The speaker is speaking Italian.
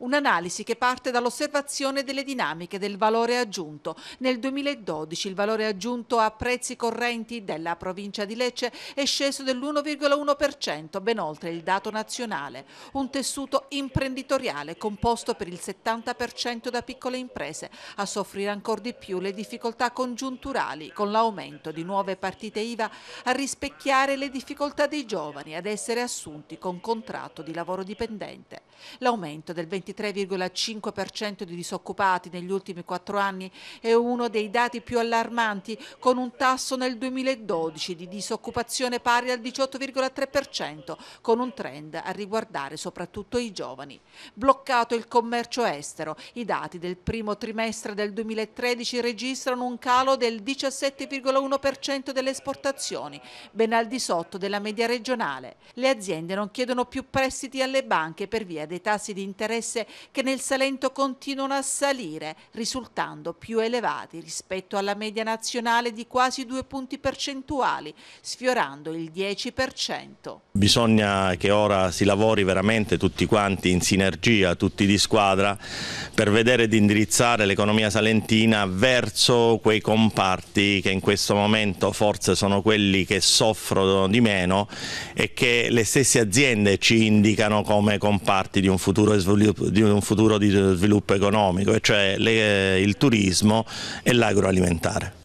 Un'analisi che parte dall'osservazione delle dinamiche del valore aggiunto. Nel 2012 il valore aggiunto a prezzi correnti della provincia di Lecce è sceso dell'1,1%, ben oltre il dato nazionale. Un tessuto imprenditoriale composto per il 70% da piccole imprese, a soffrire ancora di più le difficoltà congiunturali con l'aumento di nuove partite IVA, a rispecchiare le difficoltà dei giovani ad essere assunti con contratto di lavoro dipendente. L'aumento del 20 23,5% di disoccupati negli ultimi quattro anni è uno dei dati più allarmanti, con un tasso nel 2012 di disoccupazione pari al 18,3%, con un trend a riguardare soprattutto i giovani. Bloccato il commercio estero, i dati del primo trimestre del 2013 registrano un calo del 17,1% delle esportazioni, ben al di sotto della media regionale. Le aziende non chiedono più prestiti alle banche per via dei tassi di interesse accise che nel Salento continuano a salire, risultando più elevati rispetto alla media nazionale di quasi due punti percentuali, sfiorando il 10%. Bisogna che ora si lavori veramente tutti quanti in sinergia, tutti di squadra, per vedere di indirizzare l'economia salentina verso quei comparti che in questo momento forse sono quelli che soffrono di meno e che le stesse aziende ci indicano come comparti di un futuro sviluppo, di un futuro di sviluppo economico, cioè le, il turismo e l'agroalimentare.